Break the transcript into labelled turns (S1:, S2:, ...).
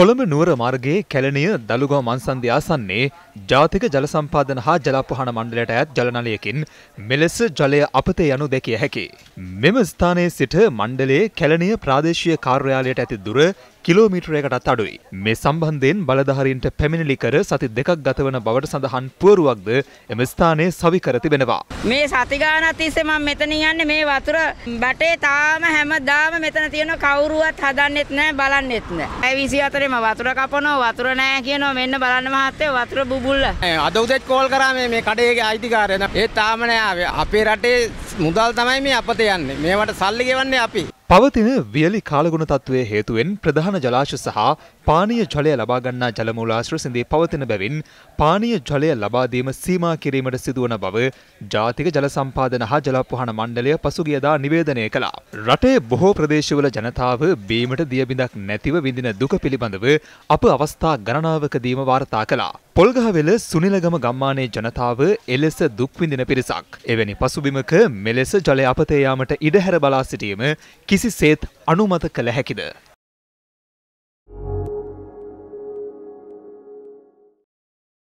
S1: කොළඹ නුවර මාර්ගයේ කැලණිය දළුගම මන්සන්ධි ආසන්නයේ ජාතික ජල සම්පාදන හා ජලපහන මණ්ඩලයට අයත් ජලනලයකින් මෙලෙස ජලය අපතේ යනු දැකිය හැකි. මෙම ස්ථානයේ සිට මණ්ඩලයේ කැලණිය ප්‍රාදේශීය කාර්යාලයට ඇති දුර කිලෝමීටරයකටත් අඩුයි. මේ සම්බන්ධයෙන් බලධාරීන්ට පැමිණිලි කර සති දෙකක් ගතවන බවට සඳහන් පුවරුවක්ද එම ස්ථානයේ සවි කර තිබෙනවා.
S2: මේ සති ගානක් තිස්සේ මම මෙතන යන්නේ මේ වතුර බටේ තාම හැමදාම මෙතන තියෙන කවුරුවත් හදන්නෙත් නැහැ බලන්නෙත් නැහැ. 24
S3: ම වතුර කපනවා වතුර නැහැ කියනවා මෙන්න බලන්න මහත්තයෝ වතුර බුබුල්ල. අද උදේට කෝල් කරා මේ මේ කඩේගේ අයිතිකාරයා. ඒ තාම නැහැ ආවේ. අපේ රටේ මුදල් තමයි මේ අපත යන්නේ. මේවට සල්ලි ගෙවන්නේ අපි.
S1: පවතින වියලි කාලගුණ තත්ත්වය හේතුවෙන් ප්‍රධාන ජලාශ සහ පානීය ජලය ලබා ගන්නා ජලමූලාශ්‍ර සිඳී පවතින බැවින් පානීය ජලය ලබා දීම සීමා කිරීමට සිදුවන බව ජාතික ජල සම්පාදන හා ජලපොහන මණ්ඩලය පසුගියදා නිවේදනය කළා. රටේ බොහෝ ප්‍රදේශවල ජනතාව බීමට දියබිඳක් නැතිව විඳින දුක පිළිබඳව අප අවස්ථා ගණනාවකදීම වාර්තා කළා. පොල්ගහවෙල සුනිලගම ගම්මානයේ ජනතාව එලෙස දුක්විඳින පිරිසක්. එවැනි පසුබිමක මෙලෙස ජලය අපතේ යාමට ඉඩහැර බලා සිටීම කිසිසේත් අනුමත කළ හැකිද.